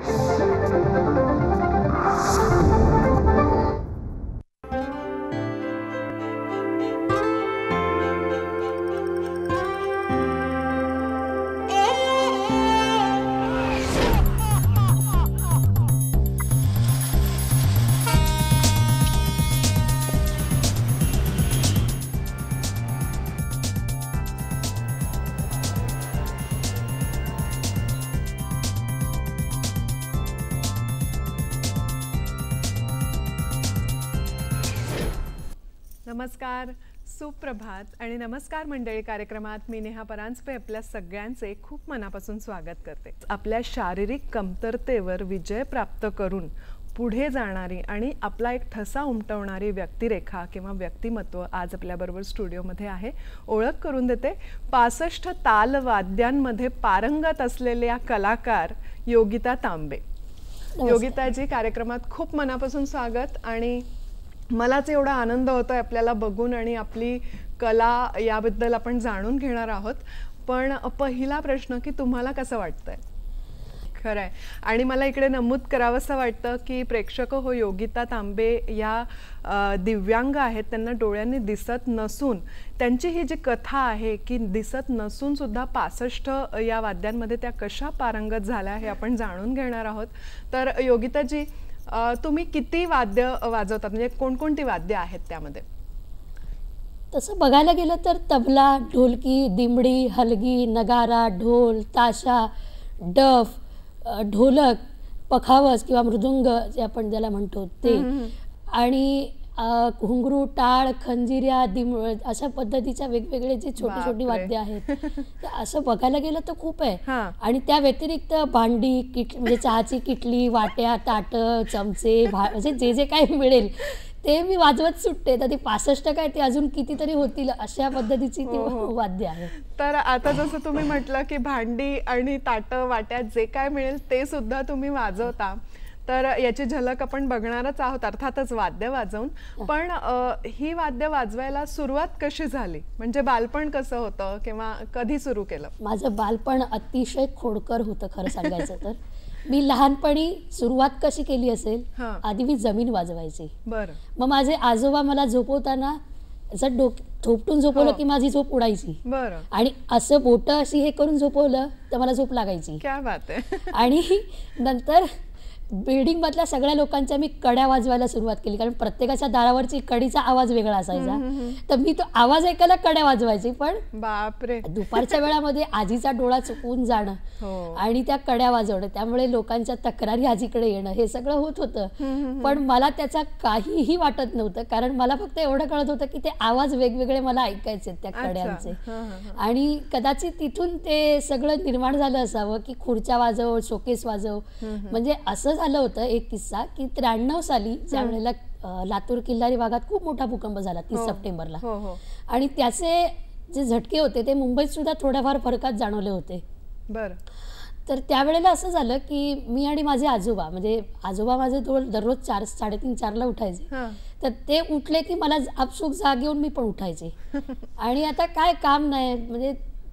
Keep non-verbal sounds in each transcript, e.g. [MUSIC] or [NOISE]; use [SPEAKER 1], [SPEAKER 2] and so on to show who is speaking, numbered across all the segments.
[SPEAKER 1] you
[SPEAKER 2] नमस्कार सुप्रभात आणि नमस्कार मंडळी कार्यक्रमात मी नेहा परांजपे आपल्या सगळ्यांचे खूप मनापासून स्वागत करते आपल्या शारीरिक कमतरतेवर विजय प्राप्त करून पुढे जाणारी आणि आपला एक ठसा उमटवणारी व्यक्तिरेखा किंवा व्यक्तिमत्व आज आपल्याबरोबर स्टुडिओमध्ये आहे ओळख करून देते पासष्ट तालवाद्यांमध्ये पारंगत असलेल्या कलाकार योगिता तांबे योगिताजी कार्यक्रमात खूप मनापासून स्वागत आणि मलाच एवढा आनंद होतोय आपल्याला बघून आणि आपली कला याबद्दल आपण जाणून घेणार आहोत पण पहिला प्रश्न की तुम्हाला कसं वाटतंय खरं आहे आणि मला इकडे नमूद करावंसं वाटतं की प्रेक्षक हो योगिता तांबे या दिव्यांग आहेत त्यांना डोळ्यांनी दिसत नसून त्यांची ही जी कथा आहे की दिसत नसून सुद्धा पासष्ट या वाद्यांमध्ये त्या कशा पारंगत झाल्या हे आपण जाणून घेणार आहोत तर योगिताजी तुम्ही किती वाद्य वाजवतात म्हणजे कोणकोणती वाद्य आहेत त्यामध्ये
[SPEAKER 3] तसं बघायला गेलं तर तबला ढोलकी दिमडी हलगी नगारा ढोल ताशा डफ ढोलक पखावस किंवा मृदुंग जे आपण ज्याला म्हणतो ते आणि घुंगरू टाळ खंजिऱ्या दिमळ अशा पद्धतीच्या वेगवेगळे जे छोटी छोटी वाद्य आहेत असं बघायला गेलं तर खूप आहे आणि त्या व्यतिरिक्त भांडी किट म्हणजे चहाची किटली वाट्या ताट चमचे म्हणजे जे जे काय मिळेल ते मी वाजवत सुटते तर ती पासष्ट काय ते अजून कितीतरी होतील अशा पद्धतीची ती हो, हो. वाद्य आहे
[SPEAKER 2] तर आता जसं तुम्ही म्हटलं की भांडी आणि ताट वाट्यात जे काय मिळेल ते सुद्धा तुम्ही वाजवता तर याची झलक आपण बघणारच आहोत अर्थातच वाद्य वाजवून हो. पण ही वाद्य वाजवायला सुरुवात कशी झाली म्हणजे बालपण कसं होतं किंवा कधी सुरू केलं माझं बालपण अतिशय खोडकर होतं खरं सांगायचं तर
[SPEAKER 3] मी लहानपणी सुरुवात कशी केली असेल आधी मी जमीन वाजवायची बरं मग माझे आजोबा मला झोपवताना जर डोक झोपटून झोपवलं हो। की माझी झोप उडायची आणि असं बोट अशी हे करून झोपवलं तर मला झोप लागायची आणि नंतर बिल्डिंगमधल्या सगळ्या लोकांच्या मी कड्या वाजवायला सुरुवात केली कारण प्रत्येकाच्या दारावरची कडीचा आवाज वेगळा असायचा तर मी तो आवाज ऐकायला कड्या वाजवायची पण बापरे दुपारच्या [LAUGHS] वेळामध्ये आजीचा डोळा चुकून जाणं हो. आणि त्या कड्या वाजवणं त्यामुळे लोकांच्या तक्रारी आजीकडे येणं हे सगळं होत होतं पण मला त्याचा काहीही वाटत नव्हतं कारण मला फक्त एवढं कळत होतं की ते आवाज वेगवेगळे मला ऐकायचे त्या कड्यांचे आणि कदाचित तिथून ते सगळं निर्माण झालं असावं की खुर्च्या वाजव शोकेस वाजव म्हणजे असं झालं होतं एक किस्सा की त्र्याण्णव साली वेळेला लातूर किल्लारी भागात खूप मोठा भूकंप झाला तीस हो, सप्टेंबरला हो, हो. आणि त्याचे जे झटके होते ते मुंबईत सुद्धा थोड्याफार फरकात जाणवले होते बरं तर त्यावेळेला असं झालं की मी आणि माझे आजोबा म्हणजे आजोबा माझे दररोज चार साडेतीन ला उठायचे तर ते उठले की मला आपसूक जाग येऊन मी पण उठायचे [LAUGHS] आणि आता काय काम नाही म्हणजे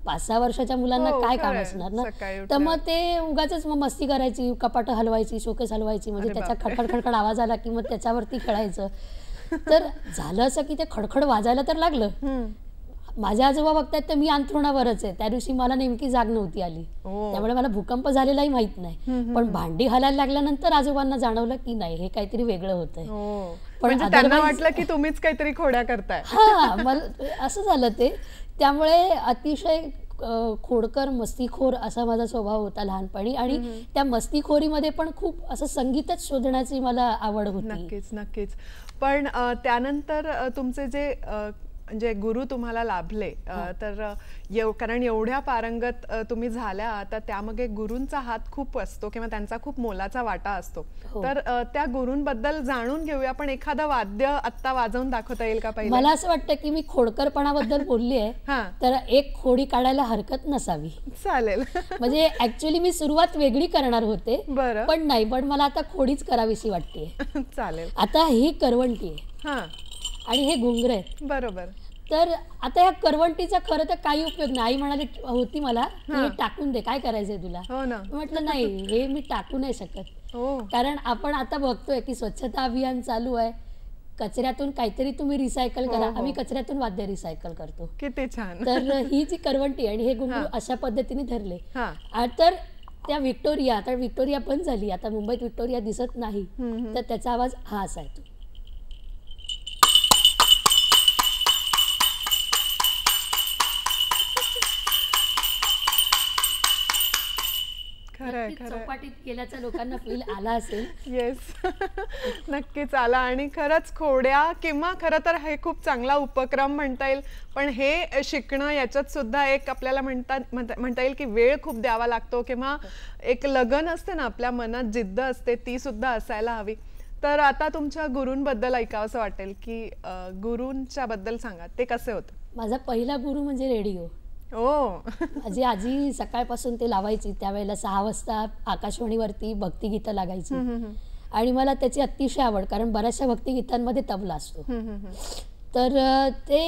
[SPEAKER 3] पाच सहा वर्षाच्या मुलांना हो, काय काम असणार ना तर मग ते उगाच मग मस्ती करायची कपाट हलवायची शोकेस हलवायची म्हणजे त्याचा खडखड खडखड आवाज आला की मग त्याच्यावरती खेळायचं [LAUGHS] तर झालं असं की ते खडखड वाजायला तर लागलं माझ्या आजोबा बघतायत तर मी अंथरुणावरच आहे त्या दिवशी मला नेमकी जाग नव्हती आली हो. त्यामुळे मला भूकंप झालेलाही माहित नाही पण भांडी हलायला लागल्यानंतर आजोबांना जाणवलं की नाही हे काहीतरी वेगळं होतंय हो. पण म्हणजे त्यांना वाटलं की
[SPEAKER 2] तुम्हीच काहीतरी खोड्या करताय हा
[SPEAKER 3] मला असं झालं ते त्यामुळे अतिशय खोडकर मस्तीखोर असा माझा स्वभाव होता लहानपणी आणि त्या मस्तीखोरीमध्ये
[SPEAKER 2] पण खूप असं संगीतच शोधण्याची मला आवड होती नक्कीच नक्कीच पण त्यानंतर तुमचे जे म्हणजे गुरु तुम्हाला लाभले हो. तर कारण एवढ्या पारंगत तुम्ही झाल्या तर त्यामध्ये गुरुंचा हात खूप असतो किंवा त्यांचा खूप मोलाचा वाटा असतो हो. तर त्या गुरुंबद्दल जाणून घेऊया पण एखादं वाद्य आत्ता वाजवून दाखवता येईल का पाहिजे मला असं
[SPEAKER 3] वाटतं की मी खोडकरपणाबद्दल बोलली आहे [LAUGHS] तर एक खोडी काढायला हरकत नसावी चालेल म्हणजे ऍक्च्युली मी सुरुवात वेगळी करणार होते पण नाही पण मला आता खोडीच करावीशी वाटते [LAUGHS] चालेल आता ही करवंटी आहे आणि हे घुंगरे आहेत बरोबर तर आता ह्या करवंटीचा खरं तर काही उपयोग नाही आई म्हणाली होती मला टाकून दे काय करायचंय तुला हो म्हटलं नाही हे मी टाकू नाही शकत हो. कारण आपण आता बघतोय की स्वच्छता अभियान चालू आहे कचऱ्यातून काहीतरी तुम्ही रिसायकल हो, करा आम्ही कचऱ्यातून वाद्य रिसायकल करतो
[SPEAKER 2] किती छान तर ही जी
[SPEAKER 3] करवंटी आणि हे गुंगू अशा पद्धतीने धरले तर त्या विक्टोरिया आता विक्टोरिया पण झाली आता मुंबईत विक्टोरिया दिसत नाही तर त्याचा आवाज हा असायचो
[SPEAKER 2] खरंय चौपाटीत लोकांना आला असेल येस [LAUGHS] नक्कीच आला आणि खरंच खोड्या किंवा खरं तर हे खूप चांगला उपक्रम म्हणता येईल पण हे शिकणं याच्यात सुद्धा एक आपल्याला म्हणतात म्हणता येईल की वेळ खूप द्यावा लागतो किंवा एक लगन असते ना आपल्या मनात जिद्द असते ती सुद्धा असायला हवी तर आता तुमच्या गुरुंबद्दल ऐकावं असं वाटेल की गुरूंच्या बद्दल सांगा ते कसे होतं माझा पहिला गुरु म्हणजे रेडिओ ओ
[SPEAKER 3] हो. माझी [LAUGHS] आजी सकाळपासून ते लावायची त्यावेळेला सहा वाजता आकाशवाणीवरती भक्तिगीतं लागायची आणि मला त्याची अतिशय आवड कारण बऱ्याचशा भक्तिगीतांमध्ये तबला असतो तर ते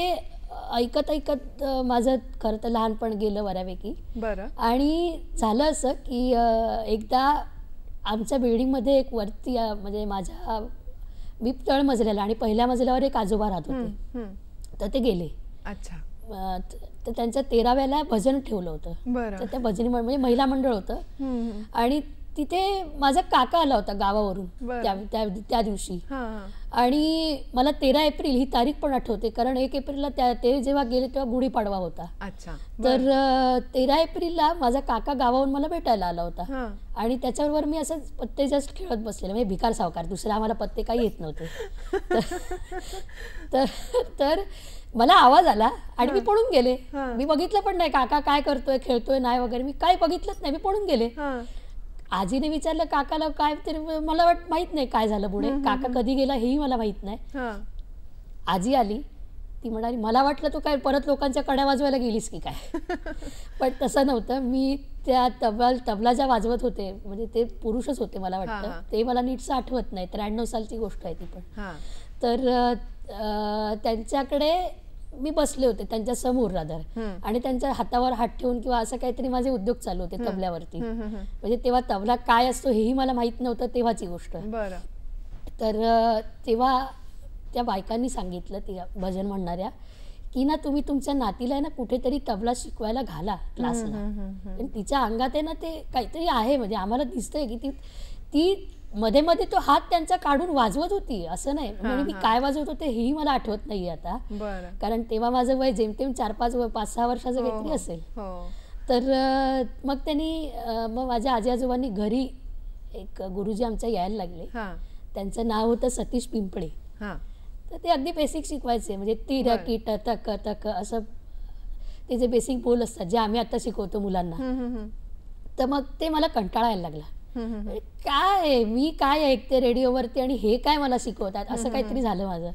[SPEAKER 3] ऐकत ऐकत माझं खरं तर लहानपण गेलं बऱ्यापैकी बरं आणि झालं असं की एकदा आमच्या बिल्डिंगमध्ये एक वरती म्हणजे माझ्या मी तळ मजल्याला आणि पहिल्या मजल्यावर एक आजोबा राहत होते तर ते गेले अच्छा तर त्यांचं तेराव्याला भजन ठेवलं होतं तर त्या भजनी म्हणजे महिला मंडळ होतं आणि तिथे माझा काका आला होता गावावरून त्या त्या, दिवशी आणि मला तेरा एप्रिल ही तारीख पण आठवते कारण एक एप्रिलला त्या ते जेव्हा गेले तेव्हा गुढीपाडवा होता तर तेरा एप्रिलला माझा काका गावावरून मला भेटायला आला होता आणि त्याच्याबरोबर मी असं पत्ते जस्ट खेळत बसले म्हणजे भिकार सावकार दुसरा आम्हाला पत्ते काही येत नव्हते [LAUGHS] तर मला आवाज आला आणि मी पळून गेले मी बघितलं पण नाही काका काय करतोय खेळतोय नाही वगैरे मी काय बघितलंच नाही मी पळून गेले आजीने विचारलं काकाला काय तरी मला वाट माहित नाही काय झालं पुढे काका कधी गेला हेही मला माहित नाही आजी आली ती म्हणाली मला वाटलं तू काय परत लोकांच्या कड्या वाजवायला गेलीस की काय [LAUGHS] पण तसं नव्हतं मी त्या तबला तबला ज्या वाजवत होते म्हणजे ते पुरुषच होते मला वाटतं ते मला नीटसं आठवत नाही त्र्याण्णव सालची गोष्ट आहे ती पण तर त्यांच्याकडे मी बसले होते त्यांच्या समोर रादर आणि त्यांच्या हातावर हात ठेवून किंवा असं काहीतरी माझे उद्योग चालू होते तबल्यावरती
[SPEAKER 1] म्हणजे
[SPEAKER 3] तेव्हा तबला काय असतो हेही मला माहित नव्हतं तेव्हाची गोष्ट तर तेव्हा त्या बायकांनी सांगितलं ते भजन म्हणणाऱ्या की ना तुम्ही तुमच्या नातीला ना कुठेतरी तबला शिकवायला घाला क्लासला तिच्या अंगात आहे ना ते काहीतरी आहे म्हणजे आम्हाला दिसतंय की ती ती मध्ये मध्ये तो हात त्यांचा काढून वाजवत होती असं नाही म्हणजे मी काय वाजवत होते हेही मला आठवत नाही आता कारण तेव्हा माझं वय जेमतेम चार पाच पाच सहा वर्षाचं हो, काहीतरी हो. असेल हो. तर मग त्यांनी मग माझ्या आजी आजोबांनी घरी एक गुरुजी आमच्या यायला लागले त्यांचं नाव होतं सतीश पिंपळे तर ते अगदी बेसिक शिकवायचे म्हणजे ती रकी टक तक असं ते जे बेसिक बोल असतात जे आम्ही आता शिकवतो मुलांना तर मग ते मला कंटाळायला लागला
[SPEAKER 1] काय
[SPEAKER 3] मी काय ऐकते रेडिओवरती आणि हे काय मला शिकवतात असं काहीतरी झालं माझं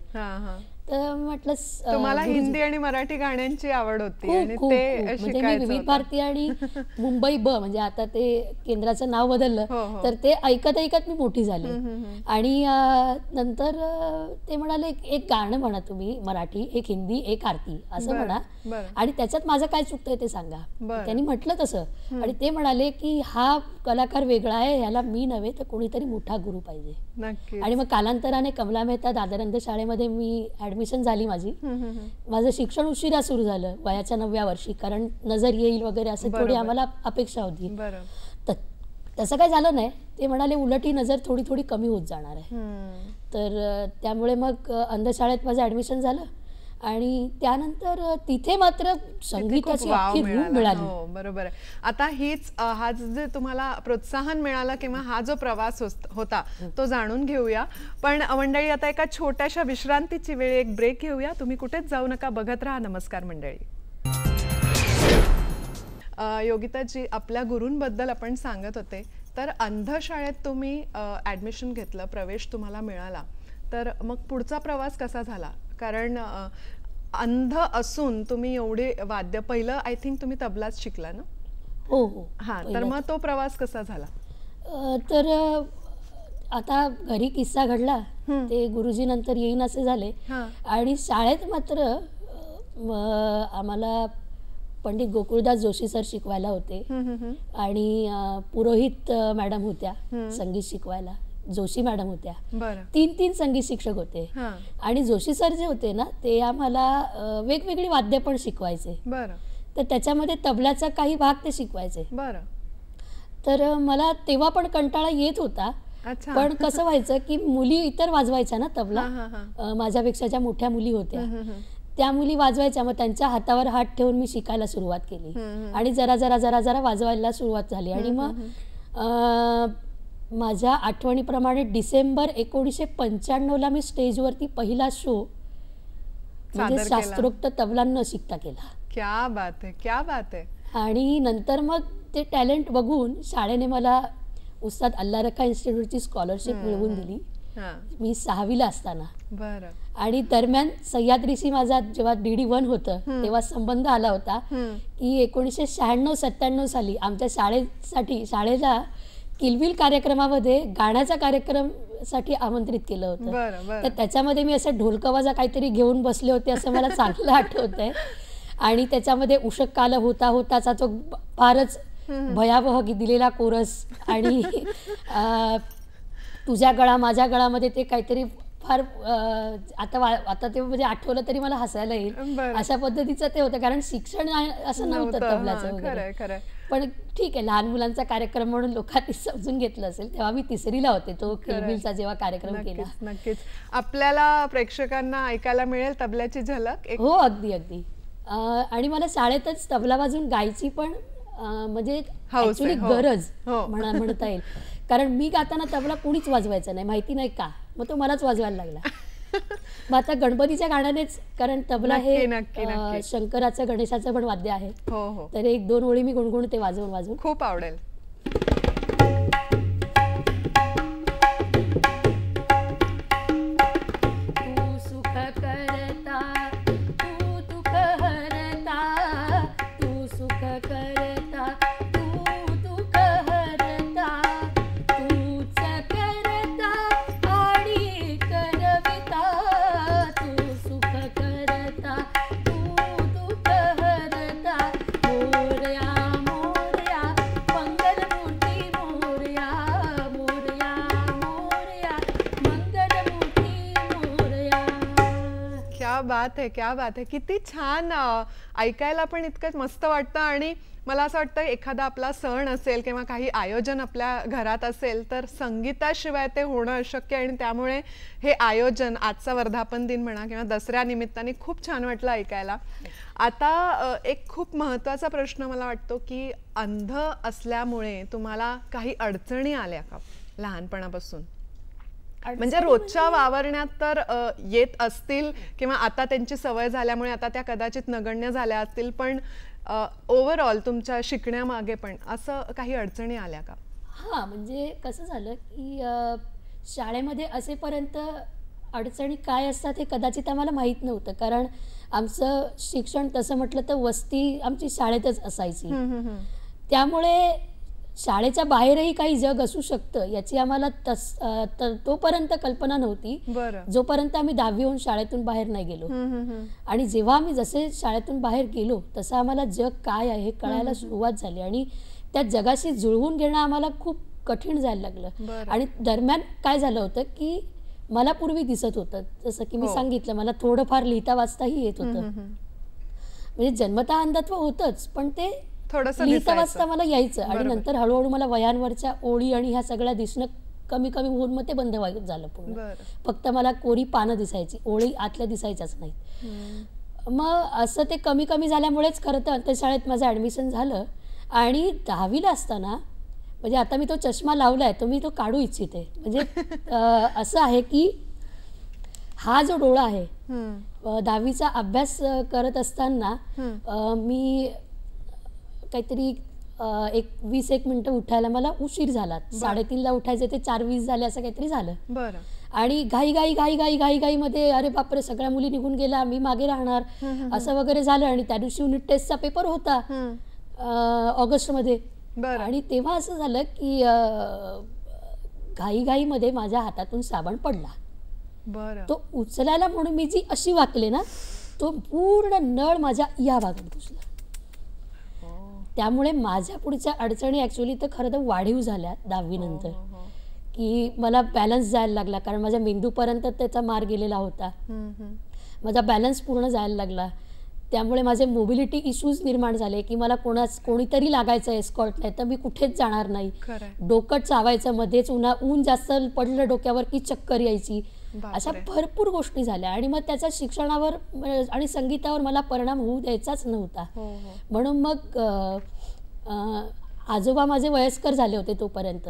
[SPEAKER 2] तर म्हटलं तुम्हाला हिंदी आणि मराठी गाण्यांची आवड होती आणि म्हणजे मी विविध भारती
[SPEAKER 3] आणि [LAUGHS] मुंबई ब म्हणजे आता ते केंद्राचं नाव बदललं हो, हो. तर ते ऐकत ऐकत मी मोठी झाले आणि नंतर ते म्हणाले एक गाणं म्हणा तुम्ही मराठी एक हिंदी एक आरती असं म्हणा आणि त्याच्यात माझं काय चुकतंय ते सांगा त्यांनी म्हटलं तसं आणि ते म्हणाले की हा कलाकार वेगळा आहे ह्याला मी नव्हे तर कोणीतरी मोठा गुरु
[SPEAKER 1] पाहिजे आणि मग
[SPEAKER 3] कालांतराने कमला मेहता दादरंद शाळेमध्ये मी ॲडमिशन झाली माझी माझं शिक्षण उशिरा सुरू झालं वयाच्या नवव्या वर्षी कारण नजर येईल वगैरे असं थोडी आम्हाला अपेक्षा होती तसं काय झालं नाही ते म्हणाले उलट ही नजर थोडी थोडी कमी होत जाणार आहे तर त्यामुळे मग अंधशाळेत
[SPEAKER 2] माझं ऍडमिशन झालं आणि त्यानंतर तिथे मात्र संगीताची अख्खी रूम मिळाली हो, बरोबर आहे आता हीच हा जे तुम्हाला प्रोत्साहन मिळाला किंवा हा जो प्रवास होता तो जाणून घेऊया पण मंडळी आता एका छोट्याशा विश्रांतीची वेळ एक ब्रेक घेऊया तुम्ही कुठेच जाऊ नका बघत राहा नमस्कार मंडळी योगिताजी आपल्या गुरूंबद्दल आपण सांगत होते तर अंधशाळेत तुम्ही ॲडमिशन घेतलं प्रवेश तुम्हाला मिळाला तर मग पुढचा प्रवास कसा झाला कारण अंध असून तुम्ही एवढे वाद्य पहिलं आय थिंक तुम्ही तबलाच शिकला ना हो हो हा तर मग तो प्रवास कसा झाला तर
[SPEAKER 3] आता घरी किस्सा घडला ते गुरुजी नंतर येईन असे झाले आणि शाळेत मात्र आम्हाला पंडित गोकुळदास जोशी सर शिकवायला होते आणि पुरोहित मॅडम होत्या संगीत शिकवायला जोशी मॅडम होत्या तीन तीन संगीत शिक्षक होते आणि जोशी सर जे होते ना ते आम्हाला वेगवेगळी वाद्य पण शिकवायचे तर त्याच्यामध्ये तबल्याचा काही भाग ते शिकवायचे तर मला तेव्हा पण कंटाळा येत होता
[SPEAKER 1] पण कसं व्हायचं
[SPEAKER 3] की मुली इतर वाजवायच्या ना तबला माझ्यापेक्षा ज्या मोठ्या मुली होत्या त्या मुली वाजवायच्या मग त्यांच्या हातावर हात ठेवून मी शिकायला सुरुवात केली
[SPEAKER 1] आणि जरा जरा जरा
[SPEAKER 3] जरा वाजवायला सुरुवात झाली आणि मग माझ्या आठवणीप्रमाणे डिसेंबर एकोणीसशे पंच्याण्णवला मी स्टेजवरती पहिला शो
[SPEAKER 2] म्हणजे शास्त्रोक्त
[SPEAKER 3] तबला न शिकता केला
[SPEAKER 2] क्या बात है क्या बात है
[SPEAKER 3] आणि नंतर मग ते टॅलेंट बघून शाळेने मला उस्ताद अल्ला रखा इन्स्टिट्यूटची स्कॉलरशिप मिळवून दिली मी सहावीला असताना आणि दरम्यान सह्याद्रीशी माझा जेव्हा डीडी वन होत तेव्हा संबंध आला होता की एकोणीसशे शहाण्णव सत्त्याण्णव साली आमच्या शाळेसाठी शाळेला किलविल कार्यक्रमामध्ये गाण्याचा कार्यक्रम साठी आमंत्रित केलं होतं तर त्याच्यामध्ये मी असं ढोलकवाजा काहीतरी घेऊन बसले होते असं मला चांगलं [LAUGHS] आठवत आहे आणि त्याच्यामध्ये उषक काल होता होताचा तो फारच भयावह दिलेला कोरस आणि [LAUGHS] तुझ्या गळा माझ्या गळामध्ये ते काहीतरी फार आता आता ते म्हणजे आठवलं तरी मला हसायला येईल अशा पद्धतीचं ते होतं कारण शिक्षण असं नव्हतं तबलाचं वगैरे पण ठीक आहे लहान मुलांचा कार्यक्रम म्हणून लोकांनी समजून घेतलं असेल तेव्हा मी तिसरीला होते तो किलबिलचा जेव्हा कार्यक्रम केला नक्कीच आपल्याला प्रेक्षकांना ऐकायला मिळेल तबल्याची झलक हो अगदी अगदी आणि मला शाळेतच तबला वाजून गायची पण म्हणजे हो. गरज हो. म्हणता येईल कारण मी गाताना तबला कुणीच वाजवायचं नाही माहिती नाही का मग तो मलाच वाजवायला लागला [LAUGHS] मग आता गणपतीच्या गाण्यानेच कारण तबला हे शंकराचं गणेशाचं पण वाद्य आहे हो, हो. तर एक दोन ओळी मी गुणगुण ते वाजवून वाजवून खूप आवडेल
[SPEAKER 2] आहे क्या बात आहे किती छान ऐकायला पण इतकं मस्त वाटतं आणि मला असं वाटतं एखादा आपला सण असेल किंवा काही आयोजन आपल्या घरात असेल तर संगीताशिवाय ते होणं अशक्य आणि त्यामुळे हे आयोजन आजचा वर्धापन दिन म्हणा किंवा दसऱ्या निमित्ताने खूप छान वाटलं ऐकायला आता एक खूप महत्त्वाचा प्रश्न मला वाटतो की अंध असल्यामुळे तुम्हाला काही अडचणी आल्या का लहानपणापासून म्हणजे, म्हणजे रोजच्या वावरण्यात तर येत असतील किंवा आता त्यांची सवय झाल्यामुळे आता त्या कदाचित नगण्य झाल्या असतील पण ओव्हरऑल तुमच्या शिकण्यामागे पण असं काही अडचणी आल्या का
[SPEAKER 3] हां म्हणजे कसं झालं की शाळेमध्ये असेपर्यंत अडचणी काय असतात हे कदाचित आम्हाला माहीत नव्हतं कारण आमचं शिक्षण तसं म्हटलं तर वस्ती आमची शाळेतच असायची त्यामुळे शाळेच्या बाहेरही काही जग असू शकतं याची आम्हाला तोपर्यंत कल्पना नव्हती जोपर्यंत आम्ही दहावी होऊन शाळेतून बाहेर नाही गेलो आणि जेव्हा आम्ही जसे शाळेतून बाहेर गेलो तसं आम्हाला जग काय आहे कळायला सुरुवात झाली आणि त्या जगाशी जुळवून घेणं आम्हाला खूप कठीण जायला लागलं आणि दरम्यान काय झालं होतं की मला पूर्वी दिसत होतं जसं की मी हो. सांगितलं मला थोडंफार लिहिता वाचताही येत होतं
[SPEAKER 2] म्हणजे
[SPEAKER 3] जन्मता अंधत्व होतच पण ते
[SPEAKER 2] थोडस मला यायचं आणि नंतर
[SPEAKER 3] हळूहळू मला वयांवरच्या ओळी आणि ह्या सगळ्या दिसणं कमी कमी होऊन मग ते बंद व्हायचं झालं पूर्ण फक्त मला कोरी पानं दिसायची ओळी आतल्या दिसायच्याच
[SPEAKER 1] नाहीत
[SPEAKER 3] मग असं ते कमी कमी झाल्यामुळेच खरं तर अंतशाळेत माझं ऍडमिशन झालं आणि दहावीला असताना म्हणजे आता मी तो चष्मा लावलाय तो मी तो काढू इच्छिते म्हणजे [LAUGHS] असं आहे की हा जो डोळा आहे दहावीचा अभ्यास करत असताना मी काहीतरी एक वीस एक मिनिटं उठायला मला उशीर झाला साडेतीनला उठायचं ते चार वीस झाले असं काहीतरी झालं आणि घाई घाई घाई घाई घाई घाई मध्ये अरे बापरे सगळ्या मुली निघून गेल्या मी मागे राहणार असं वगैरे झालं आणि त्या दिवशी युनिट टेस्टचा पेपर होता ऑगस्ट मध्ये आणि तेव्हा असं झालं की घाई मध्ये माझ्या हातातून साबण पडला तो उचलायला म्हणून मी जी अशी वाकले ना तो पूर्ण नळ माझ्या या भागात घुसला त्यामुळे माझ्या पुढच्या अडचणी ॲक्च्युली तर खरं तर वाढीव झाल्या दहावीनंतर हो, हो, हो. की मला बॅलन्स जायला लागला कारण माझ्या मेंदूपर्यंत त्याचा मार गेलेला होता माझा बॅलन्स पूर्ण जायला लागला त्यामुळे माझे मोबिलिटी इश्यूज निर्माण झाले की मला कोणाच कोणीतरी लागायचं एस्कॉर्ट नाही तर मी कुठेच जाणार नाही डोकं चावायचं मध्येच उन्हा ऊन जास्त पडलं डोक्यावर की चक्कर यायची अशा भरपूर गोष्टी झाल्या आणि मग त्याचा शिक्षणावर आणि संगीतावर मला परिणाम होऊ द्यायचाच नव्हता हो, हो. म्हणून मग आजोबा माझे वयस्कर झाले होते तोपर्यंत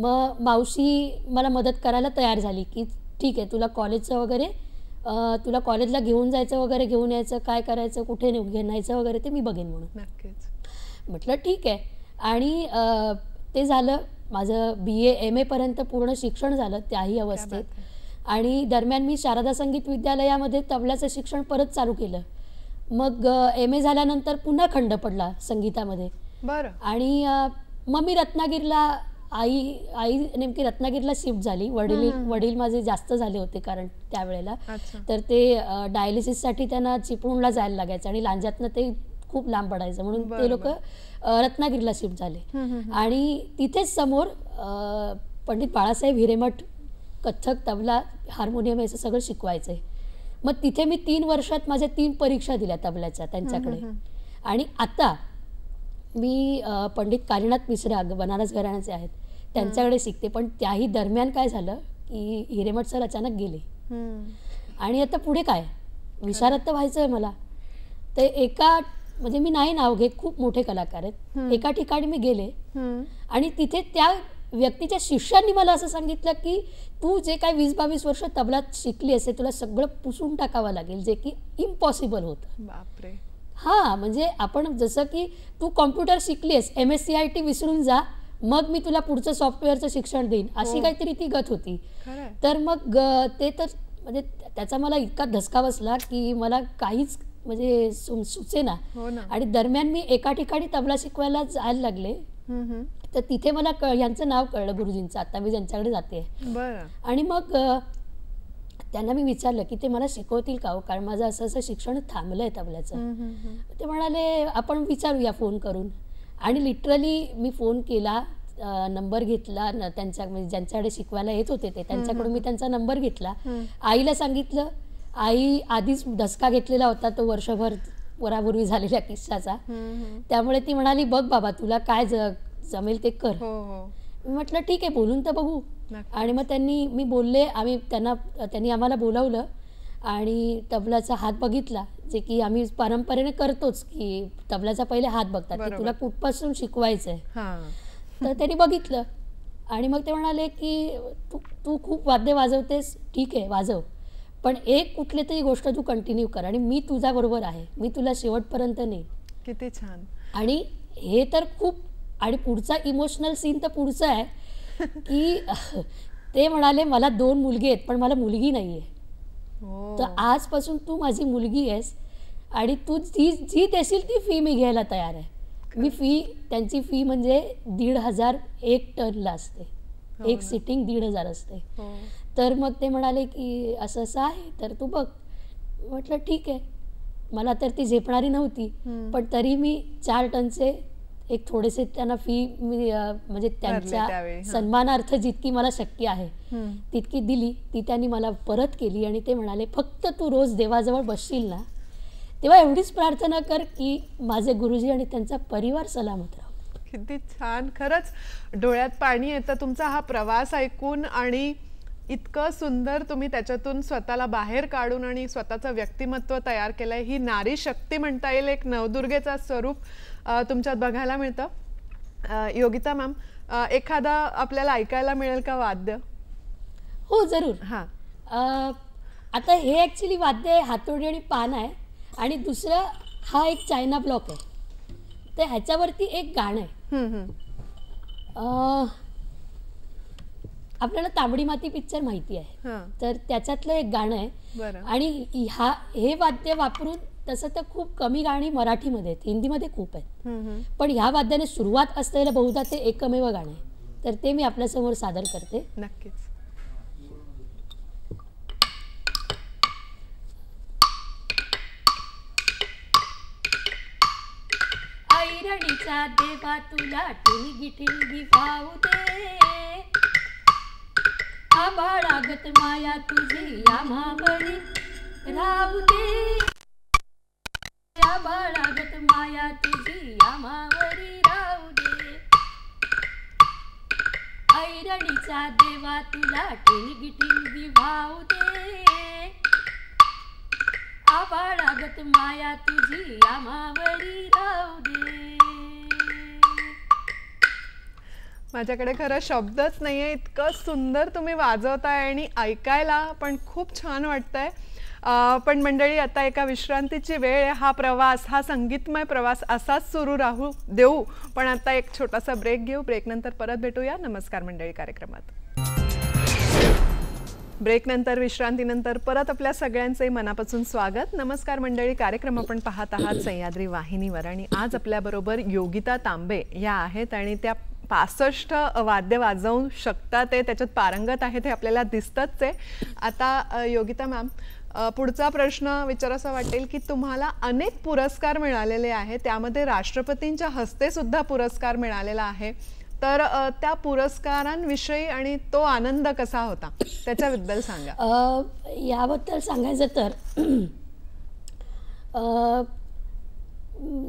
[SPEAKER 3] मग मावशी मला मदत करायला तयार झाली की ठीक आहे तुला कॉलेजचं वगैरे तुला कॉलेजला घेऊन जायचं वगैरे घेऊन यायचं काय करायचं कुठे घेण्याचं वगैरे ते मी बघेन म्हणून म्हटलं ठीक आहे आणि ते झालं माझं बी एम ए पर्यंत पूर्ण शिक्षण झालं त्याही अवस्थेत आणि दरम्यान मी शारदा संगीत विद्यालयामध्ये तबल्याचं शिक्षण परत चालू केलं मग एम ए झाल्यानंतर पुन्हा खंड पडला संगीतामध्ये बरं आणि मग मी रत्नागिरीला आई आई नेमकी रत्नागिरीला शिफ्ट झाली वडील वडील माझे जास्त झाले होते कारण त्यावेळेला तर ते डायलिसिससाठी त्यांना चिपळूणला जायला लागायचं आणि लांजातनं ते खूप लांब पडायचं म्हणून ते लोक रत्नागिरीला शिफ्ट झाले आणि तिथेच समोर पंडित बाळासाहेब हिरेमठ कथ्थक तबला हार्मोनियम याचं सगळं शिकवायचं मग तिथे मी तीन वर्षात माझ्या तीन परीक्षा दिल्या तबल्याच्या त्यांच्याकडे आणि आता मी पंडित कालिनाथ मिश्रा बनारस घराण्याचे आहेत त्यांच्याकडे शिकते पण त्याही दरम्यान काय झालं की हिरेमठ सर अचानक गेले आणि आता पुढे काय विचारात तर व्हायचं आहे मला ते एका म्हणजे मी नाही नाव घेत खूप मोठे कलाकार आहेत एका ठिकाणी मी गेले आणि तिथे त्या व्यक्तीच्या शिष्यांनी मला असं सांगितलं की तू जे काय वीस बावीस वर्ष तबलात शिकली असे तुला सगळं पुसून टाकावं लागेल जे की इम्पॉसिबल होतं हा म्हणजे आपण जसं की तू कॉम्प्युटर शिकलीस M S C I T विसरून जा मग मी तुला पुढचं सॉफ्टवेअरचं शिक्षण देईन अशी हो. काहीतरी ती गत होती तर मग ते तर म्हणजे त्याचा मला इतका धसका बसला की मला काहीच म्हणजे सुचे हो ना आणि दरम्यान मी एका ठिकाणी तबला शिकवायला जायला लागले तर तिथे मला कळ यांचं नाव कळलं गुरुजींचं आता मी ज्यांच्याकडे जाते आणि मग त्यांना मी विचारलं की ते मला शिकवतील का हो कारण माझं असं असं शिक्षण थांबलंय तबल्याचं ते म्हणाले आपण विचारूया फोन करून आणि लिटरली मी फोन केला नंबर घेतला त्यांच्या म्हणजे ज्यांच्याकडे शिकवायला येत होते ते त्यांच्याकडून मी त्यांचा नंबर घेतला आईला सांगितलं आई आधीच धसका घेतलेला होता तो वर्षभर वरापूर्वी झालेल्या किस्साचा त्यामुळे ती म्हणाली बघ बाबा तुला काय जमेल ते कर हो, हो. म्हटलं ठीक आहे बोलून तर बघू आणि मग त्यांनी मी बोलले आम्ही त्यांना त्यांनी आम्हाला बोलावलं आणि तबलाचा हात बघितला जे की आम्ही परंपरेने करतोच की तबलाचा पहिले हात बघतात की तुला कुठपासून शिकवायचं आहे तर त्यांनी बघितलं आणि मग ते म्हणाले की तू तू खूप वाद्य वाजवतेस ठीक आहे वाजव पण एक कुठली तरी गोष्ट तू कंटिन्यू कर आणि मी तुझ्या बरोबर आहे मी तुला शेवटपर्यंत नाही किती छान आणि हे तर खूप आणि पुढचा इमोशनल सीन तर पुढचा आहे की [LAUGHS] ते म्हणाले मला दोन मुलगी आहेत पण मला मुलगी नाही आहे हो. तर आजपासून तू माझी मुलगी आहेस आणि तू जी जी देशील ती फी मी घ्यायला तयार आहे मी फी त्यांची फी म्हणजे दीड हजार एक टनला असते हो एक सिटिंग दीड हजार असते हो. तर मग ते म्हणाले की असं असं आहे तर तू बघ म्हटलं ठीक आहे मला तर ती झेपणारी नव्हती पण तरी मी चार टनचे एक थोडेसे त्यांना फी म्हणजे त्यांच्या सन्मानार्थ जितकी मला शक्य आहे तितकी दिली ती त्यांनी मला परत केली आणि ते म्हणाले फक्त तू रोज देवाजवळ बसशील ना तेव्हा एवढीच प्रार्थना कर की माझे गुरुजी आणि त्यांचा परिवार
[SPEAKER 2] सलामत राहो किती छान खरंच डोळ्यात पाणी येतं तुमचा हा प्रवास ऐकून आणि इतकं सुंदर तुम्ही त्याच्यातून स्वतःला बाहेर काढून आणि स्वतःचं व्यक्तिमत्व तयार केलं आहे ही नारी शक्ती म्हणता येईल एक नवदुर्गेचा स्वरूप तुमच्यात बघायला मिळतं योगिता मॅम एखादा आपल्याला ऐकायला मिळेल का वाद्य हो जरूर हां आता हे ॲक्च्युली वाद्य आहे
[SPEAKER 3] हातोडी आणि पान आहे आणि दुसरं हा एक चायना ब्लॉक आहे तर ह्याच्यावरती एक गाणं आहे आपल्याला तांबडी माती पिक्चर माहिती आहे तर त्याच्यातलं एक गाणं आहे आणि ह्या हे वाद्य वापरून तसं तर खूप कमी गाणी मराठीमध्ये आहेत हिंदीमध्ये खूप
[SPEAKER 1] आहेत
[SPEAKER 3] पण ह्या वाद्याने सुरुवात असलेलं बहुधा ते एकमेव गाणं आहे तर ते मी आपल्यासमोर सादर करते नक्कीच देवा तुला ठिणगी ठिणगी भाऊ दे आबाळागत माया तुझी या मावळी राहू दे माया तुझी या मावळी राहू दे ऐरणीचा देवा तुला टिणगी टिणगी वाहू दे आबाळागत माया तुझी या मावळी
[SPEAKER 2] माझ्याकडे खरं शब्दच नाही आहे इतकं सुंदर तुम्ही वाजवताय आणि ऐकायला पण खूप छान वाटतंय पण मंडळी आता एका विश्रांतीची वेळ आहे हा प्रवास हा संगीतमय प्रवास असाच सुरू राहू देऊ पण आता एक छोटासा ब्रेक घेऊ ब्रेकनंतर परत भेटूया नमस्कार मंडळी कार्यक्रमात ब्रेकनंतर विश्रांतीनंतर परत आपल्या सगळ्यांचे मनापासून स्वागत नमस्कार मंडळी कार्यक्रम आपण पाहत आहात सह्याद्री वाहिनीवर आणि आज आपल्याबरोबर योगिता तांबे या आहेत आणि त्या पासष्ट वाद्य वाजवून शकतात ते त्याच्यात पारंगत आहे ते आपल्याला दिसतंच आहे आता योगिता मॅम पुढचा प्रश्न विचारासा वाटेल की तुम्हाला अनेक पुरस्कार मिळालेले आहेत त्यामध्ये राष्ट्रपतींच्या हस्ते सुद्धा पुरस्कार मिळालेला आहे तर त्या पुरस्कारांविषयी आणि तो आनंद कसा होता त्याच्याबद्दल सांगा याबद्दल सांगायचं तर
[SPEAKER 3] [CLEARS THROAT]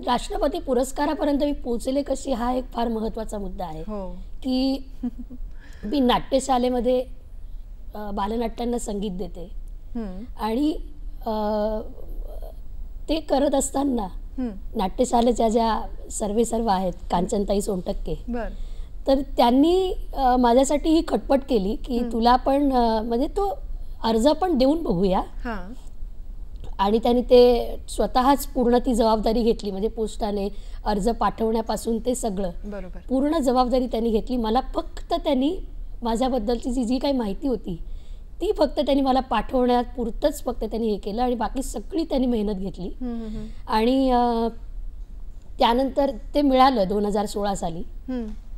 [SPEAKER 3] राष्ट्रपती पुरस्कारापर्यंत मी पोहोचले कशी हा एक फार महत्वाचा मुद्दा आहे हो. की मी नाट्यशालेमध्ये बालनाट्यांना संगीत देते आणि ते करत असताना नाट्यशालेच्या ज्या सर्वे सर्व आहेत कांचनताई सोनटक्के तर त्यांनी माझ्यासाठी ही खटपट केली की तुला पण म्हणजे तो अर्ज पण देऊन बघूया आणि त्यांनी ते स्वतःच पूर्ण ती जबाबदारी घेतली म्हणजे पोस्टाने अर्ज पाठवण्यापासून ते सगळं पूर्ण जबाबदारी त्यांनी घेतली मला फक्त त्यांनी माझ्याबद्दलची जी जी काही माहिती होती ती फक्त त्यांनी मला पाठवण्यात पुरतंच फक्त त्यांनी हे केलं आणि बाकी सगळी त्यांनी मेहनत घेतली आणि त्यानंतर ते मिळालं दोन हजार सोळा साली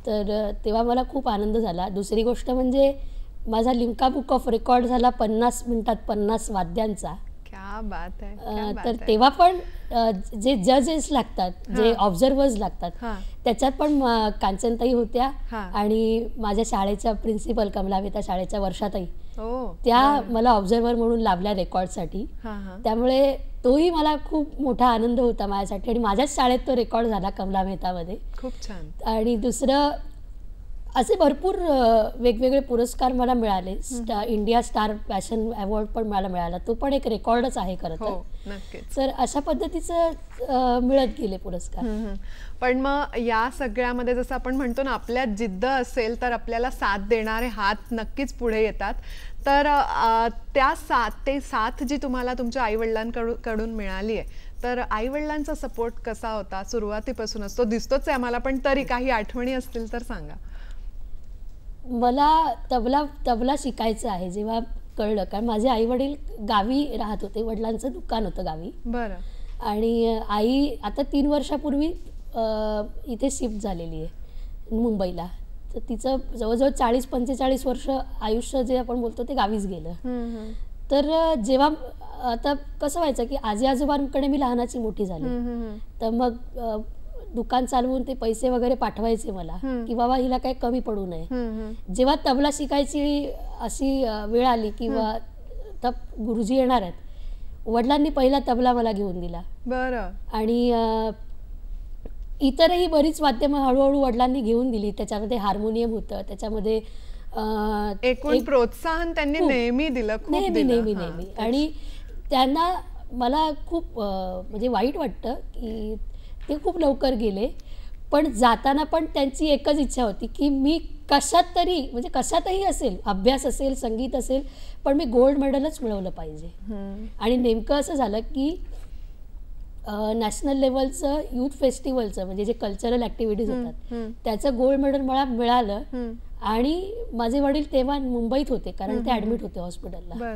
[SPEAKER 3] तर तेव्हा मला खूप आनंद झाला दुसरी गोष्ट म्हणजे माझा लिंका बुक ऑफ रेकॉर्ड झाला पन्नास मिनिटात पन्नास वाद्यांचा तर तेव्हा पण जे जजेस लागतात जे ऑब्झर्वर्स लागतात त्याच्यात पण कांचनताई होत्या आणि माझ्या शाळेच्या प्रिन्सिपल कमलावेता शाळेच्या वर्षातही त्या मला ऑब्झर्वर म्हणून लाभल्या रेकॉर्डसाठी त्यामुळे तोही मला खूप मोठा आनंद होता माझ्यासाठी आणि माझ्याच शाळेत तो रेकॉर्ड झाला कमला मेहतामध्ये खूप छान आणि दुसरं असे भरपूर वेगवेगळे पुरस्कार मला मिळाले इंडिया स्टार फॅशन अवॉर्ड पण मला मिळाला तो पण एक रेकॉर्डच आहे खरं तर हो,
[SPEAKER 2] तर अशा पद्धतीचं मिळत गेले पुरस्कार पण मग या सगळ्यामध्ये जसं आपण म्हणतो ना आपल्या जिद्द असेल तर आपल्याला साथ देणारे हात नक्कीच पुढे येतात तर त्या साथ ते साथ जी तुम्हाला तुमच्या आई कडून मिळाली आहे तर आई वडिलांचा सपोर्ट कसा होता सुरुवातीपासूनच तो दिसतोच आहे आम्हाला पण तरी काही आठवणी असतील तर सांगा मला तबला
[SPEAKER 3] तबला शिकायचं आहे जेव्हा कळलं कारण माझे आई वडील गावी राहत होते वडिलांचं दुकान होतं गावी बरं आणि आई आता तीन वर्षापूर्वी इथे शिफ्ट झालेली आहे मुंबईला तर तिचं जवळजवळ चाळीस पंचेचाळीस वर्ष आयुष्य जे आपण बोलतो ते गावीच
[SPEAKER 1] गेलं
[SPEAKER 3] तर जेव्हा आता कसं व्हायचं की आजी आजोबांकडे मी लहानाची मोठी झाली तर मग दुकान चालवून ते पैसे वगैरे पाठवायचे मला की बाबा हिला काही कमी पडू
[SPEAKER 1] नये
[SPEAKER 3] जेव्हा तबला शिकायची अशी वेळ आली किंवा तब गुरुजी येणार आहेत वडिलांनी पहिला तबला मला घेऊन दिला बरं आणि इतरही बरीच माध्यम हळूहळू वडिलांनी घेऊन दिली त्याच्यामध्ये हार्मोनियम होतं त्याच्यामध्ये एकूण प्रोत्साहन त्यांनी नेहमी दिलं नेहमी नेहमी नेहमी आणि त्यांना मला खूप म्हणजे वाईट वाटतं की ते खूप लवकर गेले पण जाताना पण त्यांची एकच इच्छा होती की मी कशात तरी म्हणजे कशातही असेल अभ्यास असेल संगीत असेल पण मी गोल्ड मेडलच मिळवलं पाहिजे आणि नेमकं असं झालं की नॅशनल लेवलचं युथ फेस्टिवलचं म्हणजे जे कल्चरल ऍक्टिव्हिटीज होतात त्याचं गोल्ड मेडल मला मिळालं आणि माझे वडील तेव्हा मुंबईत होते कारण ते ऍडमिट होते हॉस्पिटलला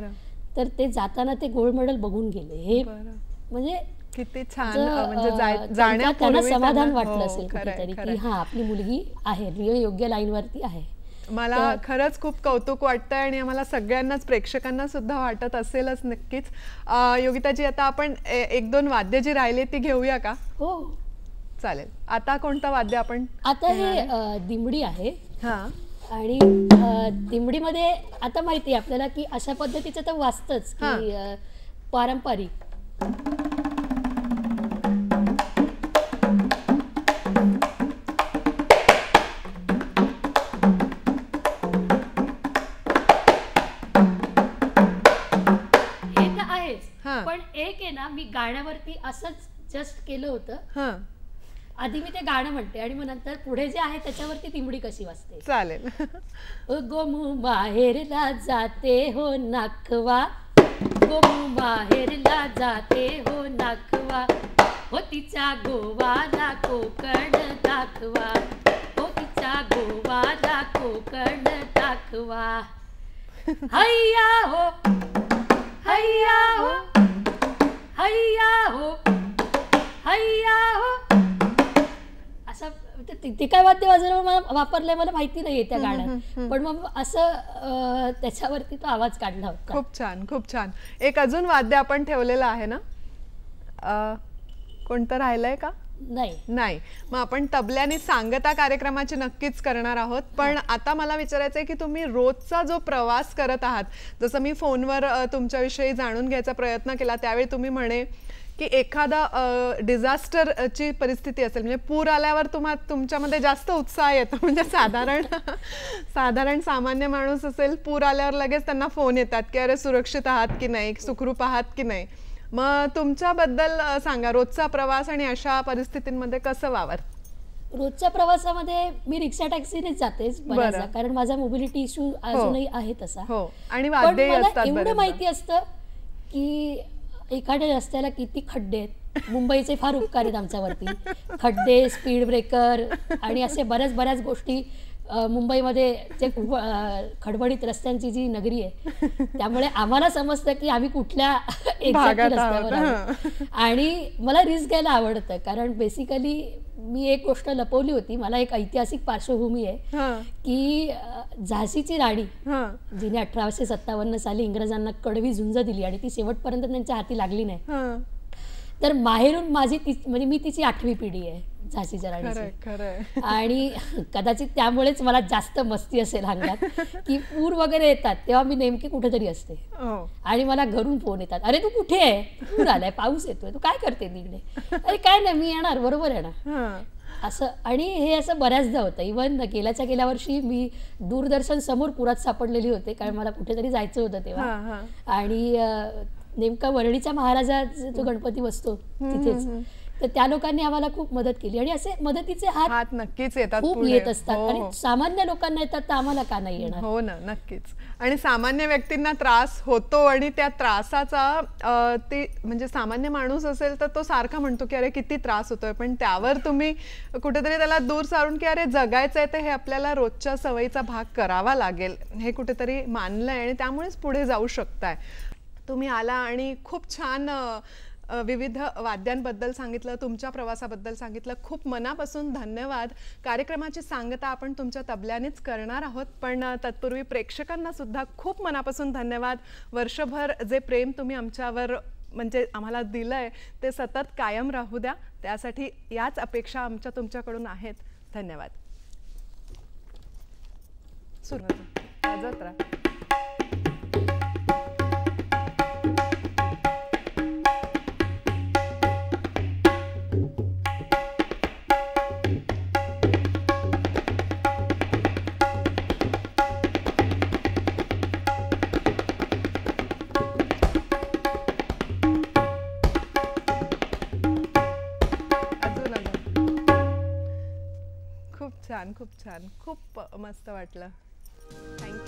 [SPEAKER 3] तर ते जाताना ते गोल्ड मेडल बघून गेले हे
[SPEAKER 2] म्हणजे किती छान म्हणजे जाण्यापूर्वी समाधान वाटलं हो, असेल कुठेतरी की हा आपली
[SPEAKER 3] मुलगी आहे योग्य वरती आहे
[SPEAKER 2] मला खरंच खूप कौतुक वाटतंय आणि आम्हाला सगळ्यांनाच प्रेक्षकांना सुद्धा वाटत असेलच नक्कीच योगिताजी आता आपण एक दोन वाद्य जी राहिले ती घेऊया का हो चालेल आता कोणतं वाद्य आपण आता हे दिमडी आहे हा आणि दिमडीमध्ये
[SPEAKER 3] आता माहिती आपल्याला की अशा पद्धतीचं तर वाचतच की पारंपरिक मी गाण्यावरती असंच जस्ट केलं होतं आधी मी ते गाणं म्हणते आणि मग नंतर पुढे जे आहे त्याच्यावरती तिंबडी कशी वाजते
[SPEAKER 2] चालेल [LAUGHS]
[SPEAKER 3] गोमू बाहेरला जाते हो नाखवा गोमू बाहेरला जाते हो नाखवा हो तिचा गोवाला कोकण दाखवा हो तिचा गोवाला कोकण दाखवा [LAUGHS] हैया हो हैया हो असं ते काय वाद्य वाजवलं मला वापरलंय मला माहिती नाही त्या गाण्यात पण मग असं
[SPEAKER 2] त्याच्यावरती तो आवाज काढला होता खूप छान खूप छान एक अजून वाद्य आपण ठेवलेलं आहे ना कोणतं राहिलंय का नाही नाही मग आपण तबल्याने सांगता कार्यक्रमाची नक्कीच करणार आहोत पण हो. आता मला विचारायचं आहे की तुम्ही रोजचा जो प्रवास करत आहात जसं मी फोनवर तुमच्याविषयी जाणून घ्यायचा प्रयत्न केला त्यावेळी तुम्ही म्हणे की एखादा ची परिस्थिती असेल म्हणजे पूर आल्यावर तुम्हा तुमच्यामध्ये जास्त उत्साह येतो [LAUGHS] म्हणजे साधारण साधारण सामान्य माणूस असेल पूर आल्यावर लगेच त्यांना फोन येतात की अरे सुरक्षित आहात की नाही सुखरूप आहात की नाही मग तुमच्याबद्दल सांगा रोजचा प्रवास आणि अशा परिस्थितींमध्ये कसं वावर रोजच्या प्रवासामध्ये
[SPEAKER 3] मी रिक्षा टॅक्सीने
[SPEAKER 2] जातेच कारण माझा मोबिलिटी हो. इश्यू अजूनही
[SPEAKER 3] आहे तसा हो. आणि एवढं माहिती असतं की एखाद्या रस्त्याला किती खड्डे आहेत मुंबईचे फार उपकार आहेत आमच्यावरती खड्डे स्पीड ब्रेकर आणि असे बऱ्याच बऱ्याच गोष्टी मुंबईमध्ये जे खडबडीत रस्त्यांची जी नगरी आहे त्यामुळे आम्हाला समजतं की आम्ही कुठल्या [LAUGHS] रस्त्यावर आणि मला रिस्क घ्यायला आवडतं कारण बेसिकली मी एक गोष्ट लपवली होती मला एक ऐतिहासिक पार्श्वभूमी आहे की झाशीची राणी जिने अठराशे सत्तावन्न साली इंग्रजांना कडवी झुंज दिली आणि ती शेवटपर्यंत त्यांच्या हाती लागली नाही तर माहेरून माझी ती म्हणजे मी तिची आठवी पिढी आहे झाशीच्या
[SPEAKER 2] जराणीची
[SPEAKER 3] [LAUGHS] आणि कदाचित त्यामुळेच मला जास्त मस्ती असेल अंगात की पूर वगैरे येतात तेव्हा मी नेमकी कुठेतरी असते हो. आणि मला घरून फोन येतात अरे तू कुठे आहे पूर आलाय पाऊस येतोय तू काय करते तिकडे अरे काय नाही मी येणार बरोबर येणार असं आणि हे असं बऱ्याचदा होतं इव्हन गेल्याच्या गेल्या वर्षी मी दूरदर्शन समोर पुरात सापडलेली होते कारण मला कुठेतरी जायचं होतं तेव्हा आणि नेमका वरळीचा महाराजा जो गणपती बसतो तिथेच तर त्या लोकांनी आम्हाला खूप मदत केली आणि असे मदतीचे हात
[SPEAKER 2] नक्कीच येतात खूप येत असतात हो. आणि सामान्य लोकांना येतात तर आम्हाला का नाही येणार हो ना नक्कीच आणि सामान्य व्यक्तींना त्रास होतो आणि त्या त्रासाचा ते म्हणजे सामान्य माणूस असेल तर तो सारखा म्हणतो की अरे किती त्रास होतोय पण त्यावर तुम्ही कुठेतरी त्याला दूर सारून की अरे जगायचं आहे तर हे आपल्याला रोजच्या सवयीचा भाग करावा लागेल हे कुठेतरी मानलं आणि त्यामुळेच पुढे जाऊ शकताय तुम्ही आला आणि खूप छान विविध वाद्यांबद्दल सांगितलं तुमच्या प्रवासाबद्दल सांगितलं खूप मनापासून धन्यवाद कार्यक्रमाची सांगता आपण तुमच्या तबल्यानेच करणार आहोत पण तत्पूर्वी प्रेक्षकांना सुद्धा खूप मनापासून धन्यवाद वर्षभर जे प्रेम तुम्ही आमच्यावर म्हणजे आम्हाला दिलं आहे ते सतत कायम राहू द्या त्यासाठी याच अपेक्षा आमच्या तुमच्याकडून आहेत धन्यवाद सुरुवात खूप मस्त वाटलं थँक्यू